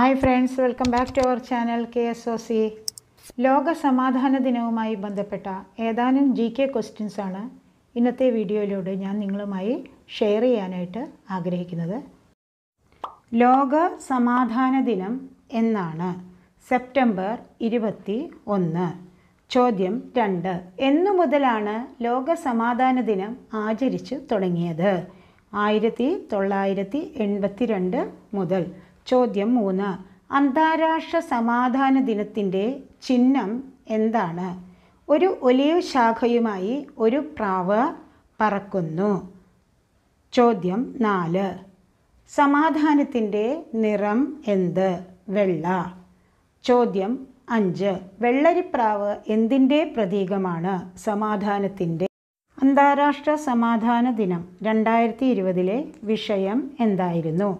hi friends welcome back to our channel K S O C ലോക സമാധാന ദിനവുമായി ബന്ധപ്പെട്ട ഏതാനും ജി കെ ക്വസ്റ്റ്യൻസാണ് ഇന്നത്തെ വീഡിയോയിലൂടെ ഞാൻ നിങ്ങളുമായി ഷെയർ ചെയ്യാനായിട്ട് ആഗ്രഹിക്കുന്നത് ലോക സമാധാന ദിനം എന്നാണ് സെപ്റ്റംബർ ഇരുപത്തി ഒന്ന് ചോദ്യം രണ്ട് എന്നു മുതലാണ് ലോക സമാധാന ദിനം ആചരിച്ചു തുടങ്ങിയത് ആയിരത്തി തൊള്ളായിരത്തി എൺപത്തി രണ്ട് മുതൽ ചോദ്യം മൂന്ന് അന്താരാഷ്ട്ര സമാധാന ദിനത്തിൻ്റെ ചിഹ്നം എന്താണ് ഒരു ഒലിവ് ശാഖയുമായി ഒരു പ്രാവ് പറക്കുന്നു ചോദ്യം നാല് സമാധാനത്തിൻ്റെ നിറം എന്ത് വെള്ള ചോദ്യം അഞ്ച് വെള്ളരിപ്രാവ് എന്തിൻ്റെ പ്രതീകമാണ് സമാധാനത്തിൻ്റെ അന്താരാഷ്ട്ര സമാധാന ദിനം രണ്ടായിരത്തി ഇരുപതിലെ വിഷയം എന്തായിരുന്നു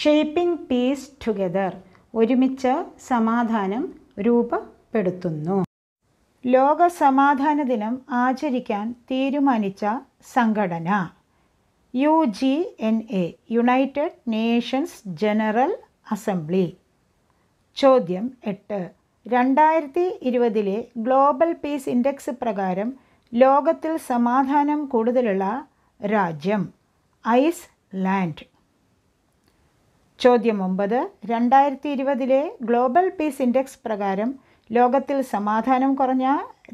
ഷേപ്പിംഗ് പീസ് ടുഗെദർ ഒരുമിച്ച് സമാധാനം രൂപപ്പെടുത്തുന്നു ലോക സമാധാന ദിനം ആചരിക്കാൻ തീരുമാനിച്ച സംഘടന U G N A United Nations General Assembly ചോദ്യം എട്ട് രണ്ടായിരത്തി ഇരുപതിലെ ഗ്ലോബൽ പീസ് ഇൻഡെക്സ് പ്രകാരം ലോകത്തിൽ സമാധാനം കൂടുതലുള്ള രാജ്യം ഐസ്ലാൻഡ് ചോദ്യം ഒമ്പത് രണ്ടായിരത്തി ഇരുപതിലെ ഗ്ലോബൽ പീസ് ഇൻഡെക്സ് പ്രകാരം ലോകത്തിൽ സമാധാനം കുറഞ്ഞ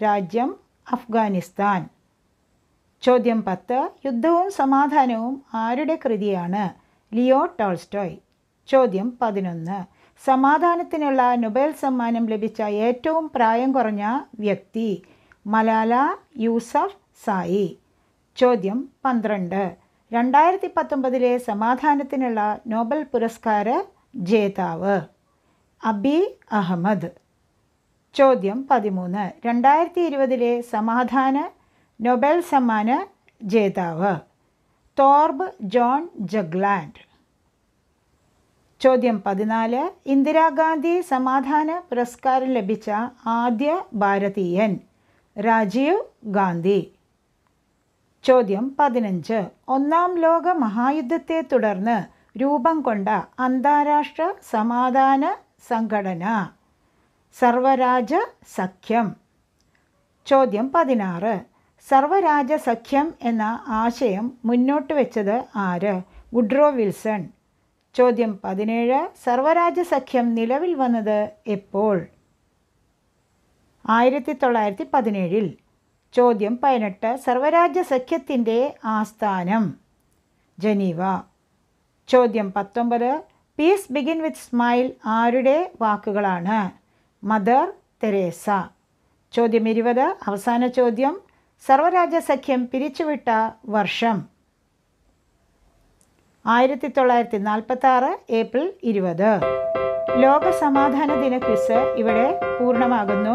രാജ്യം അഫ്ഗാനിസ്ഥാൻ ചോദ്യം പത്ത് യുദ്ധവും സമാധാനവും ആരുടെ കൃതിയാണ് ലിയോ ടോൾസ്റ്റോയ് ചോദ്യം പതിനൊന്ന് സമാധാനത്തിനുള്ള നൊബേൽ സമ്മാനം ലഭിച്ച ഏറ്റവും പ്രായം കുറഞ്ഞ വ്യക്തി മലാല യൂസഫ് സായി ചോദ്യം പന്ത്രണ്ട് രണ്ടായിരത്തി പത്തൊമ്പതിലെ സമാധാനത്തിനുള്ള നോബൽ പുരസ്കാര ജേതാവ് അബി അഹമ്മദ് ചോദ്യം പതിമൂന്ന് രണ്ടായിരത്തി ഇരുപതിലെ സമാധാന നൊബേൽ സമ്മാന ജേതാവ് തോർബ് ജോൺ ജഗ്ലാൻഡ് ചോദ്യം പതിനാല് ഇന്ദിരാഗാന്ധി സമാധാന പുരസ്കാരം ലഭിച്ച ആദ്യ ഭാരതീയൻ രാജീവ് ഗാന്ധി ചോദ്യം പതിനഞ്ച് ഒന്നാം ലോക മഹായുദ്ധത്തെ തുടർന്ന് രൂപം കൊണ്ട അന്താരാഷ്ട്ര സമാധാന സംഘടന സർവരാജ സഖ്യം ചോദ്യം പതിനാറ് സർവരാജ സഖ്യം എന്ന ആശയം മുന്നോട്ട് വെച്ചത് ആര് ഗുഡ്രോ വിൽസൺ ചോദ്യം പതിനേഴ് സർവരാജ സഖ്യം നിലവിൽ വന്നത് എപ്പോൾ ആയിരത്തി തൊള്ളായിരത്തി പതിനേഴിൽ ചോദ്യം പതിനെട്ട് സർവരാജ്യ സഖ്യത്തിൻ്റെ ആസ്ഥാനം ജനീവ ചോദ്യം പത്തൊമ്പത് പീസ് ബിഗിൻ വിത്ത് സ്മൈൽ ആരുടെ വാക്കുകളാണ് മദർ തെരേസ ചോദ്യം ഇരുപത് അവസാന ചോദ്യം സർവരാജ്യ സഖ്യം പിരിച്ചുവിട്ട വർഷം ആയിരത്തി തൊള്ളായിരത്തി നാൽപ്പത്തി ആറ് ഏപ്രിൽ ഇരുപത് ലോക സമാധാന ദിന ക്വിസ് ഇവിടെ പൂർണ്ണമാകുന്നു